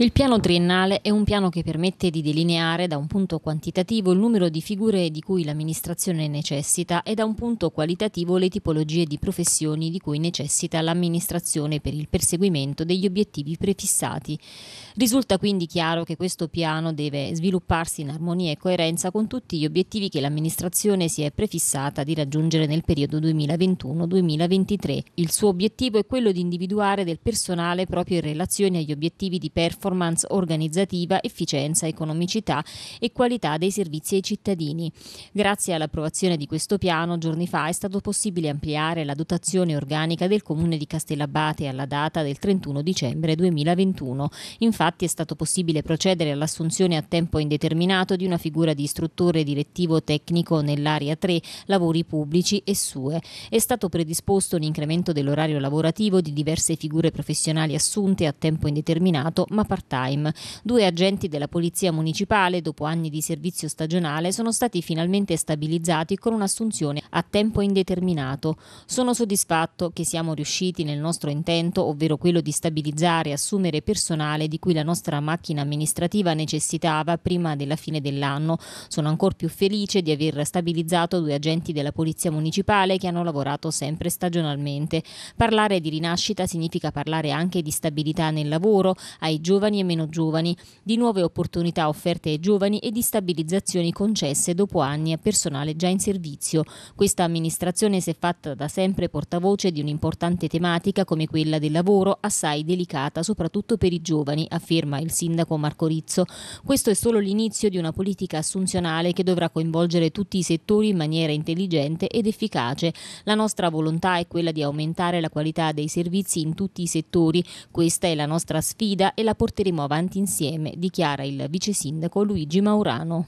Il piano triennale è un piano che permette di delineare da un punto quantitativo il numero di figure di cui l'amministrazione necessita e da un punto qualitativo le tipologie di professioni di cui necessita l'amministrazione per il perseguimento degli obiettivi prefissati. Risulta quindi chiaro che questo piano deve svilupparsi in armonia e coerenza con tutti gli obiettivi che l'amministrazione si è prefissata di raggiungere nel periodo 2021-2023. Il suo obiettivo è quello di individuare del personale proprio in relazione agli obiettivi di performance performance organizzativa, efficienza, economicità e qualità dei servizi ai cittadini. Grazie all'approvazione di questo piano, giorni fa è stato possibile ampliare la dotazione organica del comune di Castellabate alla data del 31 dicembre 2021. Infatti è stato possibile procedere all'assunzione a tempo indeterminato di una figura di istruttore direttivo tecnico nell'area 3 lavori pubblici e SUE. È stato predisposto un incremento dell'orario lavorativo di diverse figure professionali assunte a tempo indeterminato ma parzialmente part-time. Due agenti della Polizia Municipale, dopo anni di servizio stagionale, sono stati finalmente stabilizzati con un'assunzione a tempo indeterminato. Sono soddisfatto che siamo riusciti nel nostro intento, ovvero quello di stabilizzare e assumere personale di cui la nostra macchina amministrativa necessitava prima della fine dell'anno. Sono ancora più felice di aver stabilizzato due agenti della Polizia Municipale che hanno lavorato sempre stagionalmente. Parlare di rinascita significa parlare anche di stabilità nel lavoro, ai giovani giovani e meno giovani, di nuove opportunità offerte ai giovani e di stabilizzazioni concesse dopo anni a personale già in servizio. Questa amministrazione si è fatta da sempre portavoce di un'importante tematica come quella del lavoro, assai delicata soprattutto per i giovani, afferma il sindaco Marco Rizzo. Questo è solo l'inizio di una politica assunzionale che dovrà coinvolgere tutti i settori in maniera intelligente ed efficace. La nostra volontà è quella di aumentare la qualità dei servizi in tutti i settori. Questa è la nostra sfida e la portiamo porteremo avanti insieme, dichiara il vice sindaco Luigi Maurano.